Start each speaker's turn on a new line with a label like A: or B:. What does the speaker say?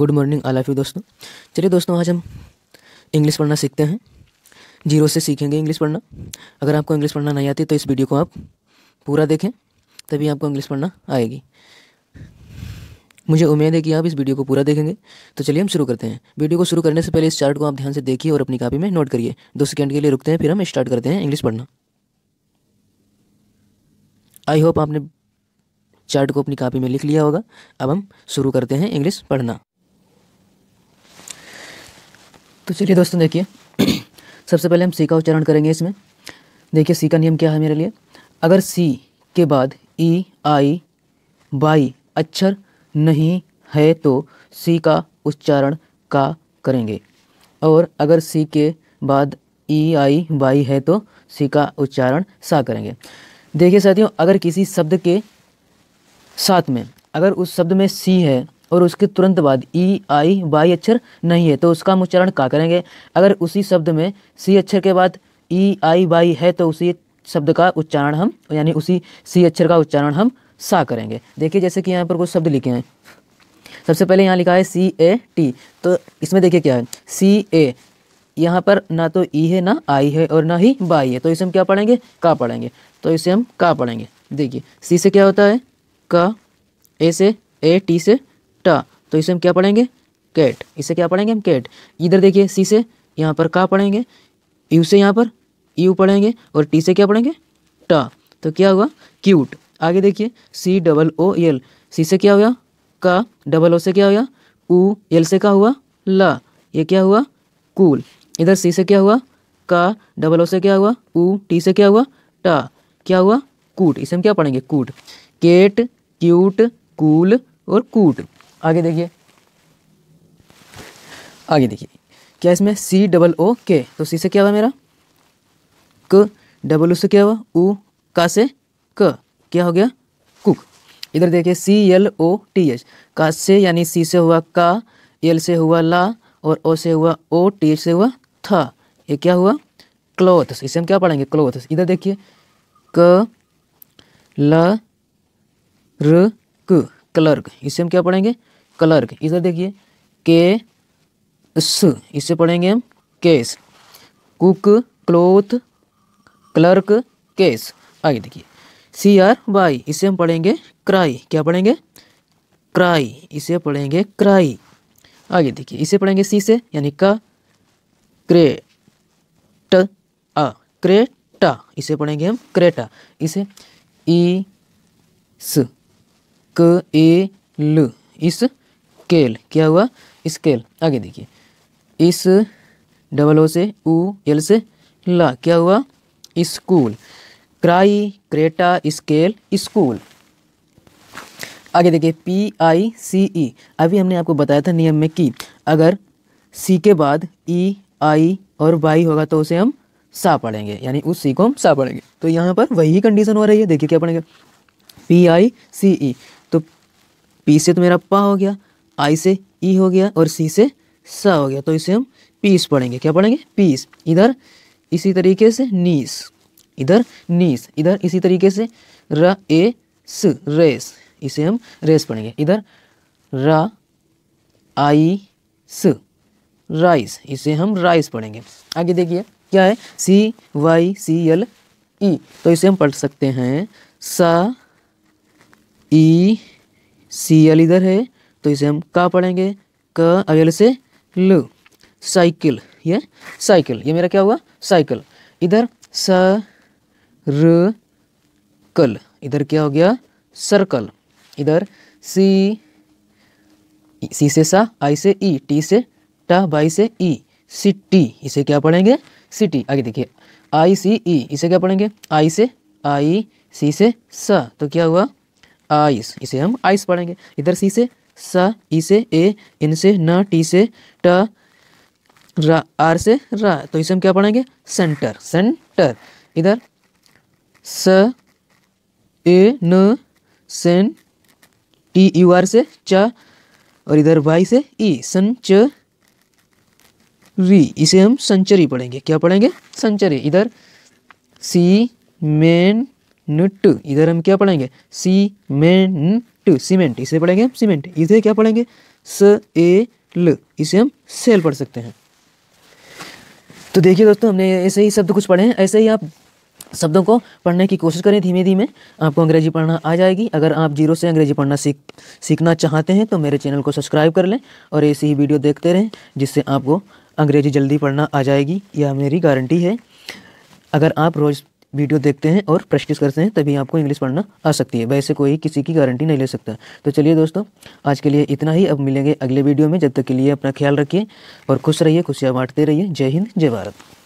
A: good morning आलाफ you दोस्तों चलिए दोस्तों आज हम इंग्लिश पढ़ना सीखते हैं जीरो से सीखेंगे इंग्लिश पढ़ना अगर आपको इंग्लिश पढ़ना नहीं आती तो इस वीडियो को आप पूरा देखें तभी आपको इंग्लिश पढ़ना आएगी मुझे उम्मीद है कि आप इस वीडियो को पूरा देखेंगे तो चलिए हम शुरू करते हैं वीडियो को शुरू करने से पहले इस चार्ट को आप ध्यान से देखिए और अपनी कापी में नोट करिए दो सेकेंड के लिए रुकते हैं फिर हम स्टार्ट करते हैं इंग्लिश पढ़ना आई होप आपने चार्ट को अपनी कापी में लिख लिया होगा अब हम शुरू करते हैं इंग्लिश पढ़ना तो चलिए दोस्तों देखिए सबसे पहले हम सी का उच्चारण करेंगे इसमें देखिए सी का नियम क्या है मेरे लिए अगर सी के बाद ई आई बाई अक्षर नहीं है तो सी का उच्चारण का करेंगे और अगर सी के बाद ई आई बाई है तो सी का उच्चारण सा करेंगे देखिए साथियों अगर किसी शब्द के साथ में अगर उस शब्द में सी है और उसके तुरंत बाद ई आई वाई अक्षर नहीं है तो उसका हम उच्चारण का करेंगे अगर उसी शब्द में सी अक्षर के बाद ई आई वाई है तो उसी शब्द का उच्चारण हम यानी उसी सी अक्षर का उच्चारण हम सा करेंगे देखिए जैसे कि यहाँ पर कुछ शब्द लिखे हैं सबसे पहले यहाँ लिखा है सी ए टी तो इसमें देखिए क्या है सी ए यहाँ पर ना तो ई e है ना आई है और ना ही बाई है तो इसे हम क्या पढ़ेंगे का पढ़ेंगे तो इसे हम का पढ़ेंगे देखिए सी से क्या होता है का ए से ए टी से तो इसे हम क्या पढ़ेंगे कैट इसे क्या पढ़ेंगे हम कैट इधर देखिए सी से यहाँ पर का पढ़ेंगे यू से यहाँ पर यू पढ़ेंगे और टी से क्या पढ़ेंगे टा तो क्या हुआ क्यूट आगे देखिए C double O L C से क्या हुआ का डबल ओ से क्या हुआ ऊ एल से क्या हुआ ला ये क्या हुआ कूल इधर सी से क्या हुआ का डबल ओ से क्या हुआ ऊ टी से क्या हुआ टा क्या हुआ कूट इसे हम क्या पढ़ेंगे कूट केट क्यूट कूल और कूट आगे देखिए आगे देखिए क्या इसमें सी डबल ओ के तो सी से क्या हुआ मेरा क डबल ओ से क्या हुआ ऊ का से क क्या हो गया कुक इधर देखिए C L O T H का से यानी सी से हुआ का एल से हुआ ला और ओ से हुआ ओ टी एच से हुआ था ये क्या हुआ क्लोथ इसे हम क्या पढ़ेंगे क्लोथ इधर देखिए क ल र क क्लर्क इसे हम क्या पढ़ेंगे क्लर्क इधर देखिए के स इसे पढ़ेंगे हम case cook cloth clerk case आगे देखिए सी आर वाई इसे हम पढ़ेंगे क्राई क्या पढ़ेंगे क्राई इसे पढ़ेंगे क्राई आगे देखिए इसे पढ़ेंगे सी से यानी का क्रे ट आ क्रेटा इसे पढ़ेंगे हम क्रेटा इसे ई स क ए ल इस स्केल क्या हुआ स्केल आगे देखिए इस डबल ओ से ऊ एल से ला क्या हुआ school cry crater scale school आगे देखिए पी आई सी ई अभी हमने आपको बताया था नियम में कि अगर सी के बाद ई आई और वाई होगा तो उसे हम सा पढ़ेंगे यानी उस सी को हम सा पढ़ेंगे तो यहाँ पर वही कंडीशन हो रही है देखिए क्या पढ़ेंगे पी आई सी ई तो पी से तो मेरा पा हो गया आई से ई e हो गया और सी से सा हो गया तो इसे हम पीस पढ़ेंगे क्या पढ़ेंगे पीस इधर इसी तरीके से नीस इधर नीस इधर इसी तरीके से र ए स रेस इसे हम रेस पढ़ेंगे इधर र आई स राइस इसे हम राइस पढ़ेंगे आगे देखिए क्या है सी वाई सी एल ई तो इसे हम पढ़ सकते हैं सा ई सी एल इधर है तो इसे हम का पढ़ेंगे क अगले से ल साइकिल ये साइकिल ये मेरा क्या हुआ साइकिल इधर स र कल इधर क्या हो गया सर्कल इधर सी सी से सा आई से ई टी से टा बाई से ई सिटी इसे क्या पढ़ेंगे सिटी आगे देखिए आई सी ई इसे क्या पढ़ेंगे आई से आई सी से सा तो क्या हुआ आइस इसे हम आइस पढ़ेंगे इधर सी से स ई से ए इन से न टी से ट आर से र तो इसे हम क्या पढ़ेंगे सेंटर सेंटर इधर स ए न सेन टी यू आर से च और इधर वाई से ई संच री इसे हम संचरी पढ़ेंगे क्या पढ़ेंगे संचरी इधर सी मेन नट इधर हम क्या पढ़ेंगे सी मेन टू सीमेंट इसे पढ़ेंगे हम सीमेंट इसे क्या पढ़ेंगे स ए ल इसे हम सेल पढ़ सकते हैं तो देखिए दोस्तों हमने ऐसे ही शब्द कुछ पढ़े हैं ऐसे ही आप शब्दों को पढ़ने की कोशिश करें धीमे धीमे आपको अंग्रेजी पढ़ना आ जाएगी अगर आप जीरो से अंग्रेजी पढ़ना सीख सीखना चाहते हैं तो मेरे चैनल को सब्सक्राइब कर लें और ऐसी ही वीडियो देखते रहें जिससे आपको अंग्रेजी जल्दी पढ़ना आ जाएगी यह मेरी गारंटी है अगर आप रोज़ वीडियो देखते हैं और प्रैक्टिस करते हैं तभी आपको इंग्लिश पढ़ना आ सकती है वैसे कोई किसी की गारंटी नहीं ले सकता तो चलिए दोस्तों आज के लिए इतना ही अब मिलेंगे अगले वीडियो में जब तक के लिए अपना ख्याल रखिए और खुश रहिए खुशियाँ बांटते रहिए जय हिंद जय भारत